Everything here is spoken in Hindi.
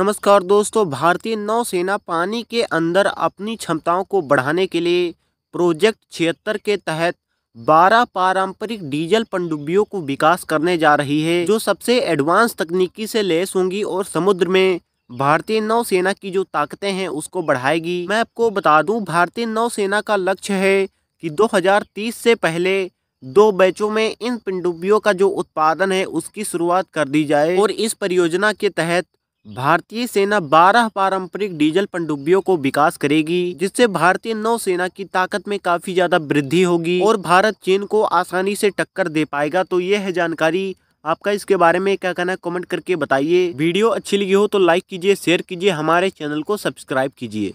नमस्कार दोस्तों भारतीय नौसेना पानी के अंदर अपनी क्षमताओं को बढ़ाने के लिए प्रोजेक्ट छिहत्तर के तहत 12 पारंपरिक डीजल पनडुब्बियों को विकास करने जा रही है जो सबसे एडवांस तकनीकी से लैस होंगी और समुद्र में भारतीय नौसेना की जो ताकतें हैं उसको बढ़ाएगी मैं आपको बता दूं भारतीय नौसेना का लक्ष्य है कि 2030 से पहले दो बैचों में इन पनडुब्बियों का जो उत्पादन है उसकी शुरुआत कर दी जाए और इस परियोजना के तहत भारतीय सेना 12 पारंपरिक डीजल पनडुब्बियों को विकास करेगी जिससे भारतीय नौसेना की ताकत में काफी ज्यादा वृद्धि होगी और भारत चीन को आसानी से टक्कर दे पाएगा तो यह है जानकारी आपका इसके बारे में क्या कहना है कमेंट करके बताइए वीडियो अच्छी लगी हो तो लाइक कीजिए शेयर कीजिए हमारे चैनल को सब्सक्राइब कीजिए